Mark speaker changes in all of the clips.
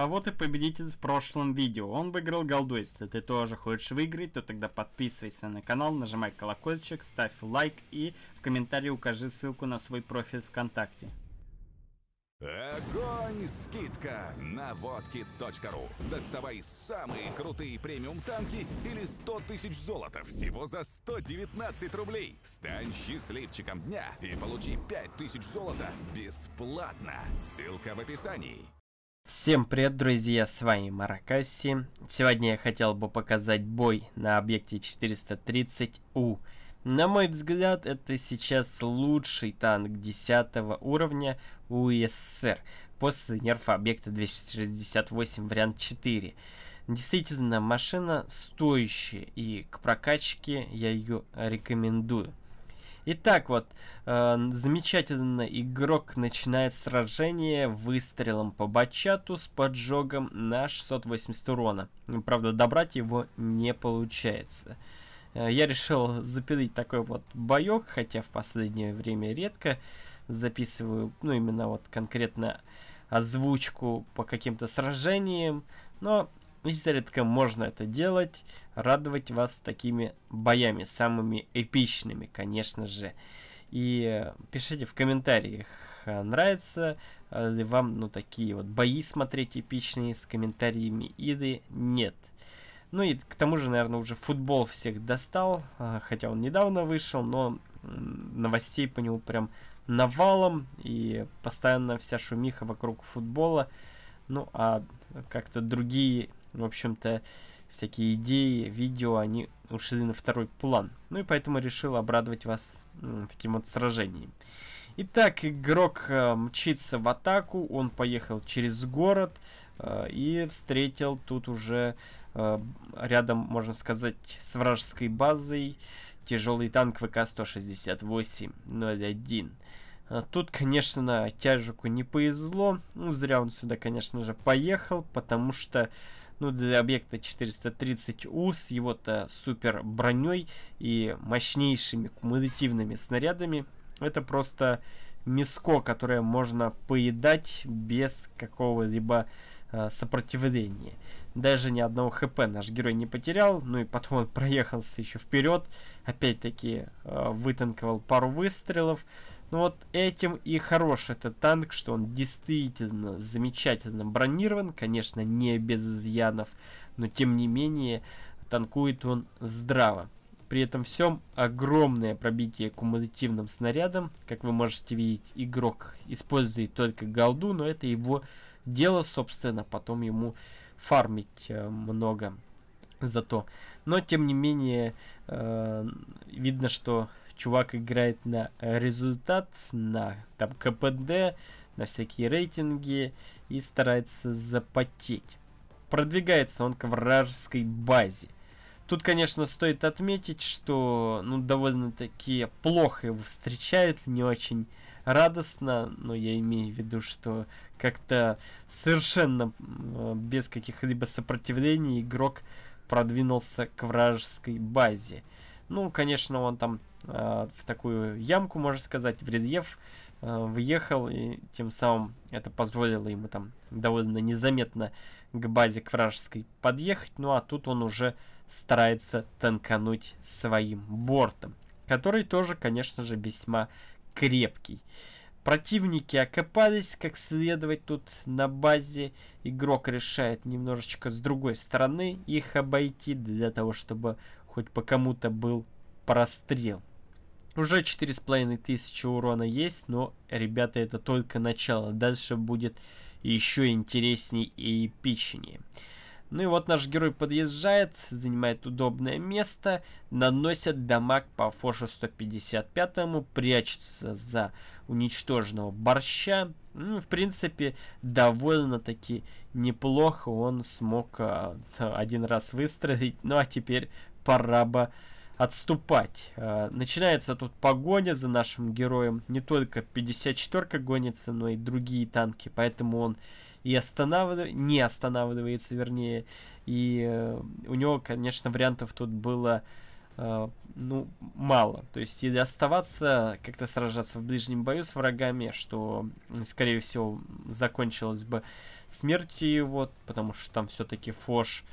Speaker 1: А вот и победитель в прошлом видео. Он выиграл голду. Если ты тоже хочешь выиграть, то тогда подписывайся на канал, нажимай колокольчик, ставь лайк и в комментарии укажи ссылку на свой профиль ВКонтакте. Огонь! Скидка на водки.ру. Доставай самые крутые премиум танки или 100 тысяч золота всего за 119 рублей. Стань счастливчиком дня и получи 5 тысяч золота бесплатно. Ссылка в описании. Всем привет, друзья, с вами Маракаси. Сегодня я хотел бы показать бой на объекте 430У. На мой взгляд, это сейчас лучший танк 10 уровня у СССР после нерфа объекта 268 вариант 4. Действительно, машина стоящая и к прокачке я ее рекомендую. Итак, вот, э, замечательно, игрок начинает сражение выстрелом по бачату с поджогом на 680 урона. Правда, добрать его не получается. Э, я решил запилить такой вот боек, хотя в последнее время редко записываю, ну, именно вот конкретно озвучку по каким-то сражениям, но если редко можно это делать, радовать вас такими боями, самыми эпичными, конечно же. И э, пишите в комментариях, э, нравится э, ли вам ну такие вот бои смотреть эпичные с комментариями или нет. Ну и к тому же, наверное, уже футбол всех достал, хотя он недавно вышел, но новостей по нему прям навалом, и постоянно вся шумиха вокруг футбола. Ну а как-то другие ну, в общем-то, всякие идеи, видео, они ушли на второй план. Ну и поэтому решил обрадовать вас таким вот сражением. Итак, игрок э, мчится в атаку, он поехал через город э, и встретил тут уже э, рядом, можно сказать, с вражеской базой тяжелый танк ВК-168-01. Тут, конечно, тяжику не повезло. Ну, зря он сюда, конечно же, поехал, потому что ну, для объекта 430У с его-то супер броней и мощнейшими кумулятивными снарядами. Это просто миско, которое можно поедать без какого-либо э, сопротивления. Даже ни одного хп наш герой не потерял, ну и потом он проехался еще вперед, опять-таки э, вытанковал пару выстрелов, ну вот этим и хорош этот танк, что он действительно замечательно бронирован, конечно, не без изъянов, но тем не менее танкует он здраво. При этом всем огромное пробитие кумулятивным снарядом. Как вы можете видеть, игрок использует только голду, но это его дело, собственно, потом ему фармить э, много зато. Но, тем не менее, э, видно, что чувак играет на результат, на там КПД, на всякие рейтинги и старается запотеть. Продвигается он к вражеской базе. Тут, конечно, стоит отметить, что ну, довольно-таки плохо его встречают, не очень радостно, но я имею в виду, что как-то совершенно без каких-либо сопротивлений игрок продвинулся к вражеской базе. Ну, конечно, он там Э, в такую ямку, можно сказать, в рельеф э, въехал, и тем самым это позволило ему там довольно незаметно к базе к вражеской подъехать, ну а тут он уже старается танкануть своим бортом, который тоже, конечно же, весьма крепкий. Противники окопались, как следовать тут на базе. Игрок решает немножечко с другой стороны их обойти, для того, чтобы хоть по кому-то был прострел. Уже 4500 урона есть, но, ребята, это только начало. Дальше будет еще интересней и эпичнее. Ну и вот наш герой подъезжает, занимает удобное место, наносит дамаг по форшу 155, прячется за уничтоженного борща. Ну, в принципе, довольно-таки неплохо он смог а, один раз выстрелить. ну а теперь пора бы отступать. Э, начинается тут погоня за нашим героем. Не только 54-ка гонится, но и другие танки. Поэтому он и останавливает, не останавливается, вернее. И э, у него, конечно, вариантов тут было э, ну, мало. То есть, или оставаться, как-то сражаться в ближнем бою с врагами, что, скорее всего, закончилось бы смертью его, потому что там все-таки Фош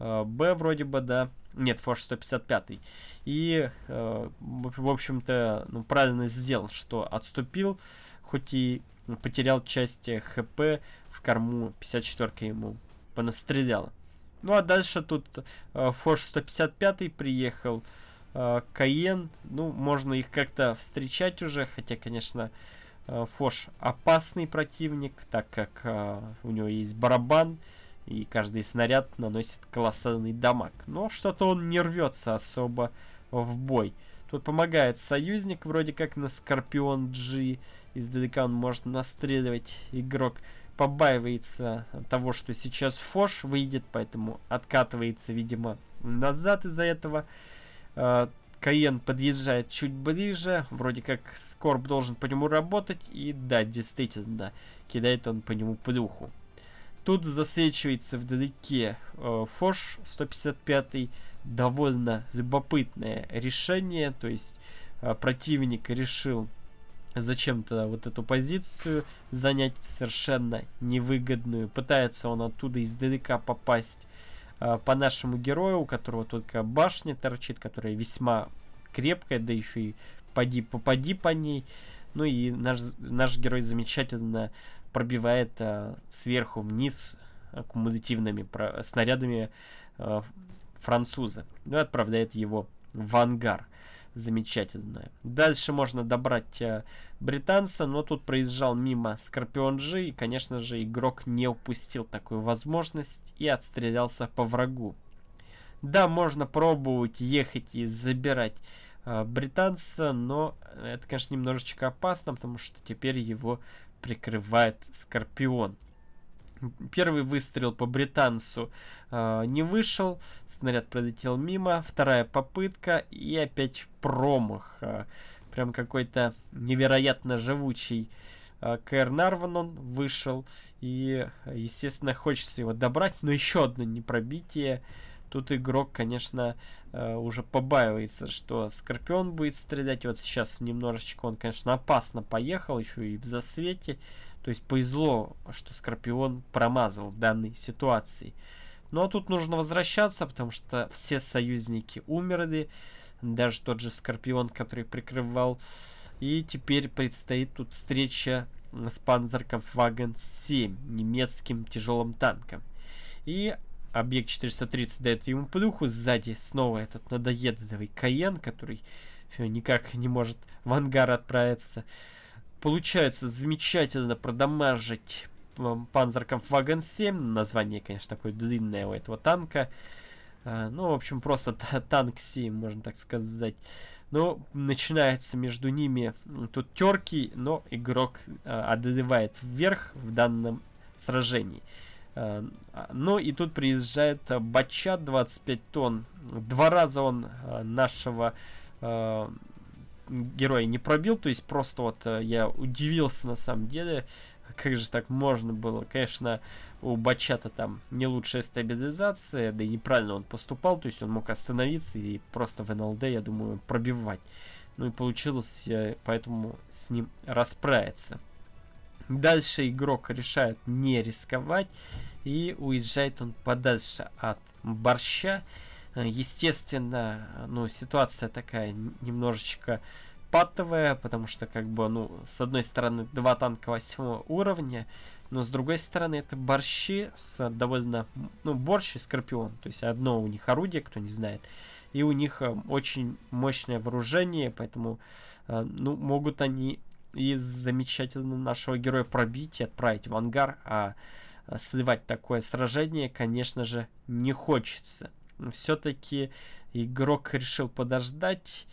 Speaker 1: Б вроде бы, да, нет, Форш 155. И, э, в общем-то, ну, правильно сделал, что отступил, хоть и потерял часть э, ХП в корму 54 ему понастреляла. Ну а дальше тут э, Форш 155 приехал, э, Каен, ну можно их как-то встречать уже, хотя, конечно, э, Форш опасный противник, так как э, у него есть барабан, и каждый снаряд наносит колоссальный дамаг. Но что-то он не рвется особо в бой. Тут помогает союзник, вроде как на Скорпион G. Издалека он может настреливать. Игрок побаивается того, что сейчас Фош выйдет, поэтому откатывается, видимо, назад из-за этого. А, Каен подъезжает чуть ближе, вроде как Скорб должен по нему работать, и да, действительно, кидает он по нему плюху. Тут засвечивается вдалеке э, Форш 155 довольно любопытное решение, то есть э, противник решил зачем-то вот эту позицию занять совершенно невыгодную. Пытается он оттуда издалека попасть э, по нашему герою, у которого только башня торчит, которая весьма крепкая, да еще и поди попади по ней. Ну и наш, наш герой замечательно пробивает э, сверху вниз э, кумулятивными снарядами э, француза. Ну и отправляет его в ангар. Замечательное. Дальше можно добрать э, британца, но тут проезжал мимо Скорпион G, и, конечно же, игрок не упустил такую возможность и отстрелялся по врагу. Да, можно пробовать ехать и забирать Э, британца, но это, конечно, немножечко опасно, потому что теперь его прикрывает Скорпион. Первый выстрел по британцу э, не вышел, снаряд пролетел мимо, вторая попытка и опять промах. Э, прям какой-то невероятно живучий э, Кэр Нарван он вышел и, естественно, хочется его добрать, но еще одно непробитие. пробитие Тут игрок, конечно, э, уже побаивается, что Скорпион будет стрелять. Вот сейчас немножечко он, конечно, опасно поехал, еще и в засвете. То есть повезло, что Скорпион промазал в данной ситуации. Ну а тут нужно возвращаться, потому что все союзники умерли. Даже тот же Скорпион, который прикрывал. И теперь предстоит тут встреча с Панзерком Вагон 7, немецким тяжелым танком. И Объект 430 дает ему плюху. Сзади снова этот надоедливый Каен, который все никак не может в ангар отправиться. Получается замечательно продамажить Панзеркомфаген 7. Название, конечно, такое длинное у этого танка. А, ну, в общем, просто танк 7, можно так сказать. Но начинается между ними тут терки, но игрок а, одолевает вверх в данном сражении. Э, ну и тут приезжает э, Бачат 25 тонн. Два раза он э, нашего героя не пробил, то есть просто вот я удивился на самом деле, как же так можно было. Конечно, у Бачата там не лучшая стабилизация, да и неправильно он поступал, то есть он мог остановиться и просто в НЛД, я думаю, пробивать. Ну и получилось, поэтому с ним расправиться. Дальше игрок решает не рисковать и уезжает он подальше от борща. Э, естественно, ну, ситуация такая немножечко патовая, потому что, как бы, ну, с одной стороны, два танка восьмого уровня, но с другой стороны, это борщи с довольно, ну, борщ и скорпион, то есть одно у них орудие, кто не знает, и у них э, очень мощное вооружение, поэтому, э, ну, могут они и замечательно нашего героя пробить и отправить в ангар, а, а сливать такое сражение, конечно же, не хочется. Все-таки игрок решил подождать,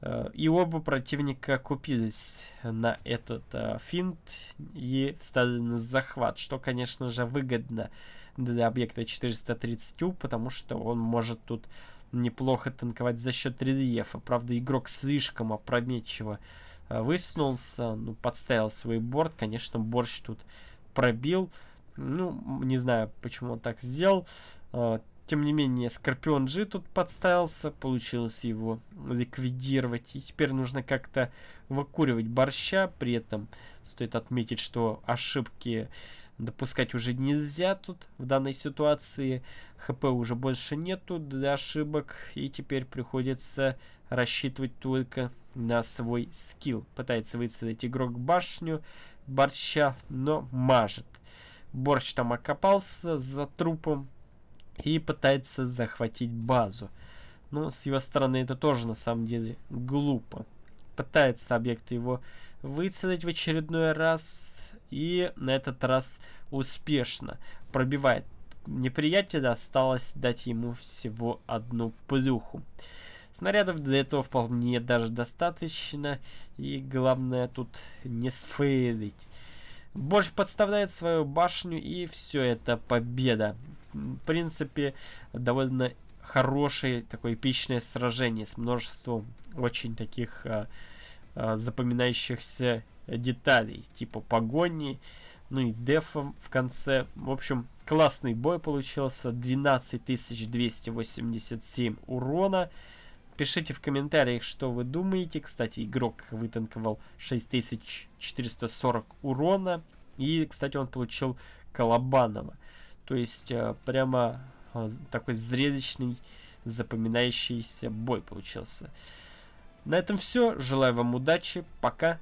Speaker 1: э, и оба противника купились на этот а, финт и встали на захват, что, конечно же, выгодно для объекта 430U, потому что он может тут неплохо танковать за счет рельефа. Правда, игрок слишком опрометчиво Э, высунулся, ну, подставил свой борт. Конечно, борщ тут пробил. Ну, не знаю, почему он так сделал. Э, тем не менее, Скорпион G тут подставился, получилось его ликвидировать. И теперь нужно как-то выкуривать борща. При этом стоит отметить, что ошибки э, допускать уже нельзя тут в данной ситуации. ХП уже больше нету для ошибок. И теперь приходится рассчитывать только на свой скилл. Пытается выцелить игрок башню борща, но мажет. Борщ там окопался за трупом и пытается захватить базу. Но ну, с его стороны это тоже на самом деле глупо. Пытается объект его выцелить в очередной раз, и на этот раз успешно пробивает неприятеля. Осталось дать ему всего одну плюху. Снарядов для этого вполне даже достаточно. И главное тут не сфейлить. Борщ подставляет свою башню, и все это победа. В принципе, довольно хорошее такое эпичное сражение с множеством очень таких а, а, запоминающихся деталей, типа погони, ну и дефом в конце. В общем, классный бой получился, 12287 урона. Пишите в комментариях, что вы думаете. Кстати, игрок вытанковал 6440 урона. И, кстати, он получил Колобанова. То есть, э, прямо э, такой зрелищный, запоминающийся бой получился. На этом все. Желаю вам удачи. Пока.